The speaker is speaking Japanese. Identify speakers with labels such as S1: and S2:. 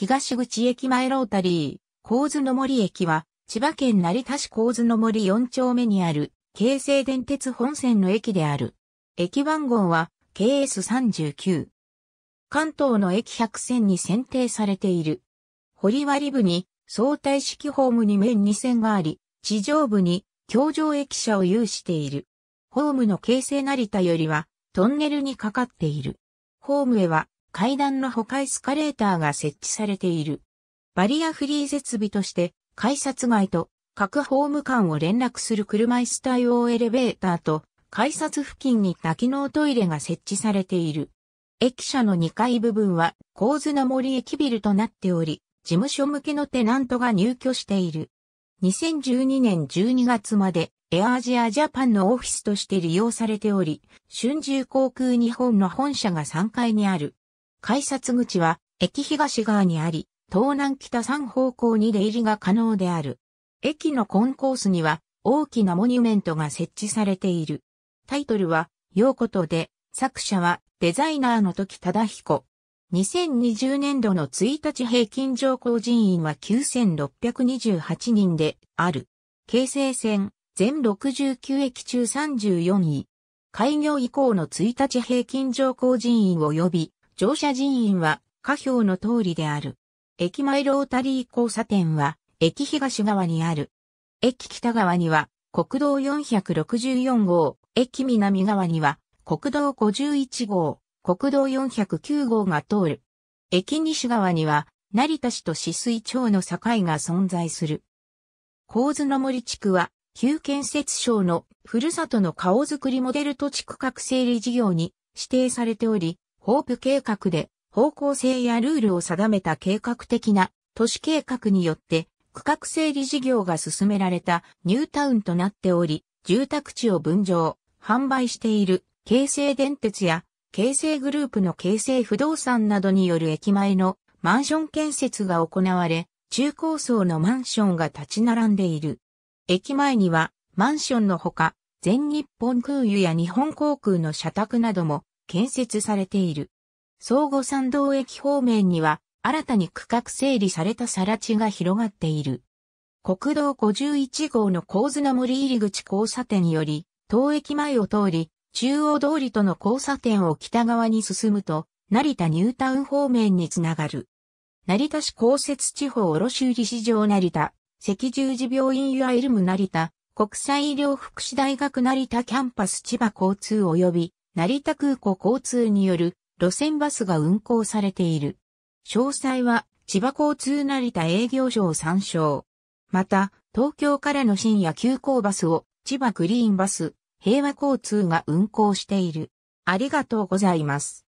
S1: 東口駅前ロータリー、神津の森駅は、千葉県成田市神津の森4丁目にある、京成電鉄本線の駅である。駅番号は、KS39。関東の駅100線に選定されている。堀割部に相対式ホームに面2線があり、地上部に橋上駅舎を有している。ホームの京成成田よりはトンネルにかかっている。ホームへは階段の他エスカレーターが設置されている。バリアフリー設備として、改札外と各ホーム間を連絡する車椅子対応エレベーターと、改札付近に多機能トイレが設置されている。駅舎の2階部分は、構図の森駅ビルとなっており、事務所向けのテナントが入居している。2012年12月まで、エアアジアジャパンのオフィスとして利用されており、春秋航空日本の本社が3階にある。改札口は駅東側にあり、東南北3方向に出入りが可能である。駅のコンコースには大きなモニュメントが設置されている。タイトルは、う子とで、作者はデザイナーの時忠彦。2020年度の1日平均乗降人員は9628人である。京成線全69駅中34位。開業以降の1日平均乗降人員及び乗車人員は下表の通りである。駅前ロータリー交差点は駅東側にある。駅北側には国道464号、駅南側には国道51号、国道409号が通る。駅西側には成田市と市水町の境が存在する。構図の森地区は、旧建設省のふるさとの顔づくりモデル土地区画整理事業に指定されており、ホープ計画で方向性やルールを定めた計画的な都市計画によって区画整理事業が進められたニュータウンとなっており、住宅地を分譲、販売している京成電鉄や京成グループの京成不動産などによる駅前のマンション建設が行われ、中高層のマンションが立ち並んでいる。駅前にはマンションのほか、全日本空輸や日本航空の社宅なども建設されている。相互参道駅方面には、新たに区画整理された更地が広がっている。国道51号の構図の森入口交差点より、当駅前を通り、中央通りとの交差点を北側に進むと、成田ニュータウン方面につながる。成田市公設地方卸売市場成田、赤十字病院ユアイルム成田、国際医療福祉大学成田キャンパス千葉交通及び成田空港交通による路線バスが運行されている。詳細は千葉交通成田営業所を参照。また、東京からの深夜急行バスを千葉グリーンバス、平和交通が運行している。ありがとうございます。